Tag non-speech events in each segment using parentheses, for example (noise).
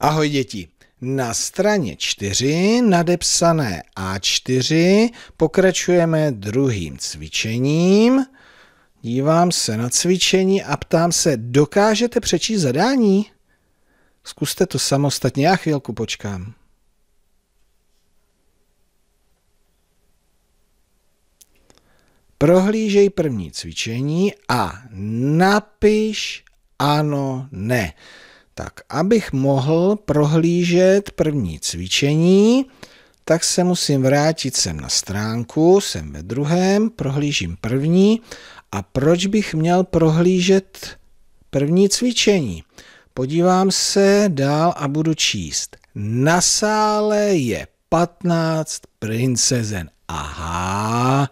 Ahoj děti. Na straně 4 nadepsané A4 pokračujeme druhým cvičením. Dívám se na cvičení a ptám se, dokážete přečíst zadání? Zkuste to samostatně, já chvilku počkám. Prohlížej první cvičení a napiš ano, ne. Tak, abych mohl prohlížet první cvičení, tak se musím vrátit sem na stránku, jsem ve druhém, prohlížím první. A proč bych měl prohlížet první cvičení? Podívám se dál a budu číst. Na sále je 15 princezen. Aha,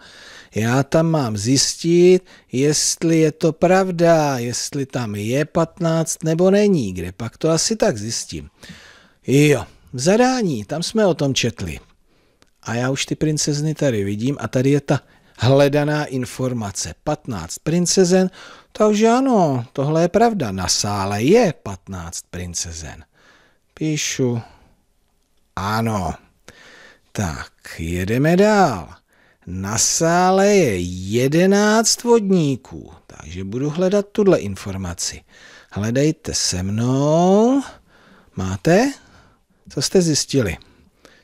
já tam mám zjistit, jestli je to pravda, jestli tam je 15 nebo není, kde pak to asi tak zjistím. Jo, v zadání, tam jsme o tom četli. A já už ty princezny tady vidím a tady je ta hledaná informace. 15 princezen, takže ano, tohle je pravda, na sále je 15 princezen. Píšu, ano. Tak, jedeme dál. Na sále je 11 vodníků, takže budu hledat tuhle informaci. Hledejte se mnou. Máte? Co jste zjistili?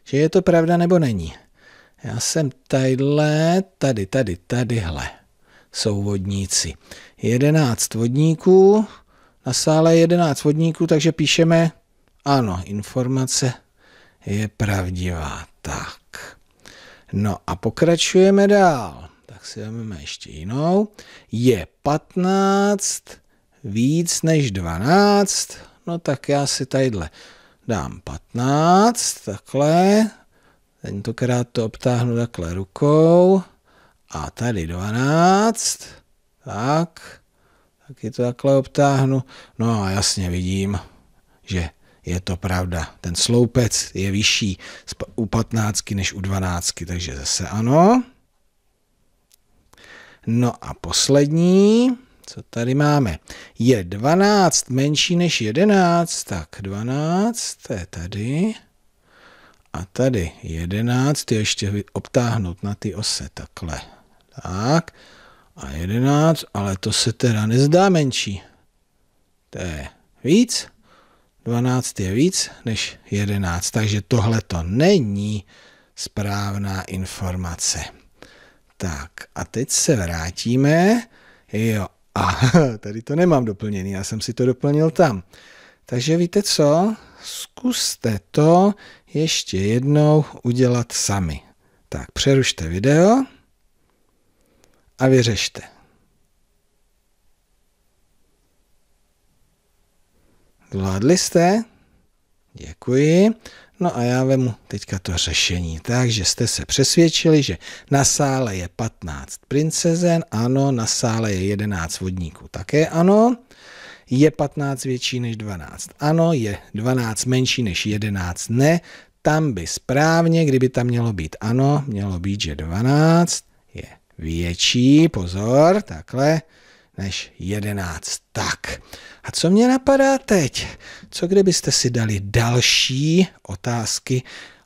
Že je to pravda nebo není? Já jsem tadyhle, tady, tady, tadyhle. Jsou vodníci. 11 vodníků, na sále 11 vodníků, takže píšeme ano, informace je pravdivá. Tak. No a pokračujeme dál. Tak si vezmeme ještě jinou. Je 15 víc než 12. No tak já si tadyhle dám 15, takhle. Tentokrát to obtáhnu takhle rukou. A tady 12. Tak. Taky to takhle obtáhnu. No a jasně vidím, že je to pravda. Ten sloupec je vyšší u 15 než u 12, takže zase ano. No a poslední, co tady máme, je 12 menší než 11, tak 12, to je tady. A tady 11 je ještě obtáhnout na ty ose takhle. Tak. A 11, ale to se teda nezdá menší. To je víc. 12 je víc než 11, takže tohle to není správná informace. Tak a teď se vrátíme. Jo, a (laughs) tady to nemám doplněný, já jsem si to doplnil tam. Takže víte co? Zkuste to ještě jednou udělat sami. Tak přerušte video a vyřešte. Zvládli jste? Děkuji. No a já vemu teďka to řešení. Takže jste se přesvědčili, že na sále je 15 princezen, ano, na sále je 11 vodníků, také ano. Je 15 větší než 12, ano, je 12 menší než 11, ne. Tam by správně, kdyby tam mělo být ano, mělo být, že 12 je větší, pozor, takhle, než 11. Tak. A co mě napadá teď? Co kdybyste si dali další otázky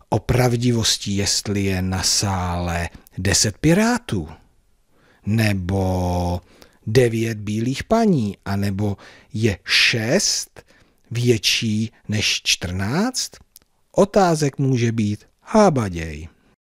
o pravdivosti, jestli je na sále 10 pirátů, nebo 9 bílých paní, A nebo je 6 větší než 14? Otázek může být hábaděj.